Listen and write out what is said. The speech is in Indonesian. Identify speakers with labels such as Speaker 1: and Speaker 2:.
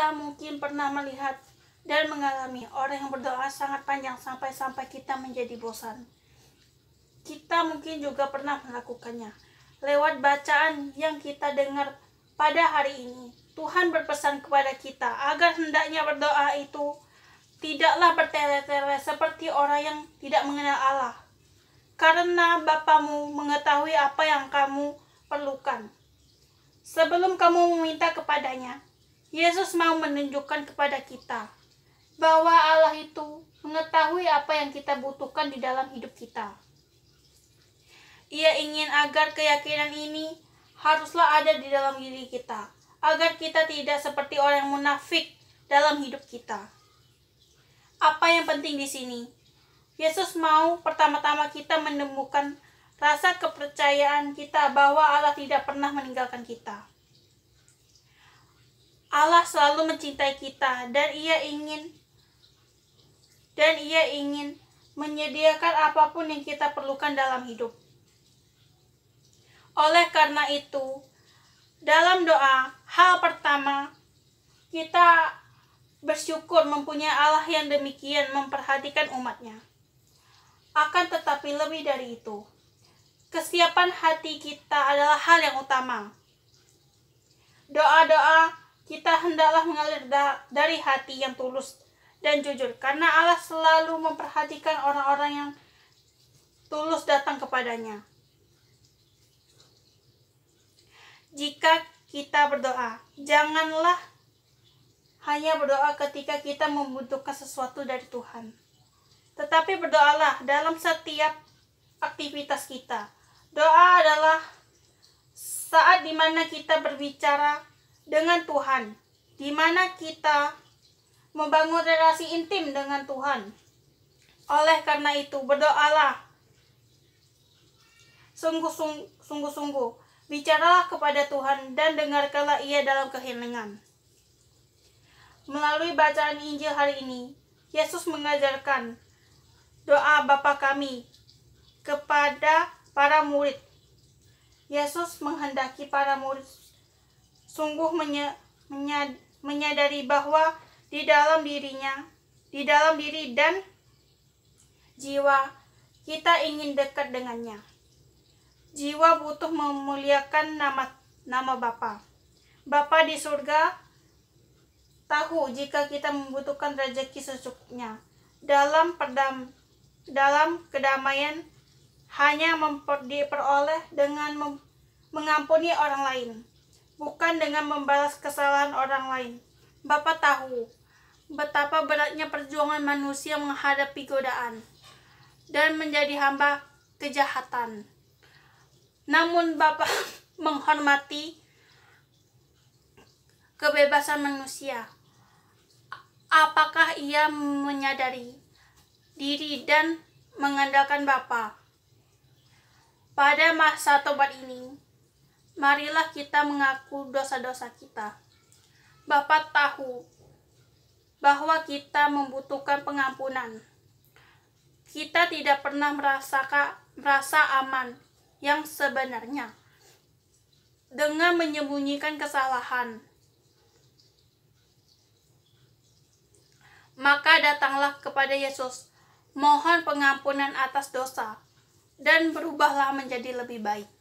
Speaker 1: kita mungkin pernah melihat dan mengalami orang yang berdoa sangat panjang sampai-sampai kita menjadi bosan. Kita mungkin juga pernah melakukannya. Lewat bacaan yang kita dengar pada hari ini, Tuhan berpesan kepada kita agar hendaknya berdoa itu tidaklah bertele-tele seperti orang yang tidak mengenal Allah. Karena Bapamu mengetahui apa yang kamu perlukan. Sebelum kamu meminta kepadanya, Yesus mau menunjukkan kepada kita bahwa Allah itu mengetahui apa yang kita butuhkan di dalam hidup kita. Ia ingin agar keyakinan ini haruslah ada di dalam diri kita, agar kita tidak seperti orang munafik dalam hidup kita. Apa yang penting di sini? Yesus mau pertama-tama kita menemukan rasa kepercayaan kita bahwa Allah tidak pernah meninggalkan kita. Allah selalu mencintai kita dan ia ingin dan ia ingin menyediakan apapun yang kita perlukan dalam hidup. Oleh karena itu, dalam doa, hal pertama kita bersyukur mempunyai Allah yang demikian memperhatikan umatnya. Akan tetapi lebih dari itu, kesiapan hati kita adalah hal yang utama. Doa-doa kita hendaklah mengalir da dari hati yang tulus dan jujur, karena Allah selalu memperhatikan orang-orang yang tulus datang kepadanya. Jika kita berdoa, janganlah hanya berdoa ketika kita membutuhkan sesuatu dari Tuhan. Tetapi berdoalah dalam setiap aktivitas kita. Doa adalah saat dimana kita berbicara dengan Tuhan, di mana kita membangun relasi intim dengan Tuhan. Oleh karena itu, berdoalah sungguh-sungguh, bicaralah kepada Tuhan dan dengarkanlah Ia dalam keheningan. Melalui bacaan Injil hari ini, Yesus mengajarkan doa Bapa kami kepada para murid. Yesus menghendaki para murid sungguh menye, menya, menyadari bahwa di dalam dirinya, di dalam diri dan jiwa, kita ingin dekat dengannya. Jiwa butuh memuliakan nama nama Bapa. Bapa di surga tahu jika kita membutuhkan rezeki secukupnya. Dalam perdam dalam kedamaian hanya diperoleh dengan mengampuni orang lain bukan dengan membalas kesalahan orang lain. Bapak tahu betapa beratnya perjuangan manusia menghadapi godaan dan menjadi hamba kejahatan. Namun Bapak menghormati kebebasan manusia. Apakah ia menyadari diri dan mengandalkan bapak Pada masa tobat ini, marilah kita mengaku dosa-dosa kita. Bapa tahu bahwa kita membutuhkan pengampunan. Kita tidak pernah merasa merasa aman yang sebenarnya dengan menyembunyikan kesalahan. Maka datanglah kepada Yesus, mohon pengampunan atas dosa, dan berubahlah menjadi lebih baik.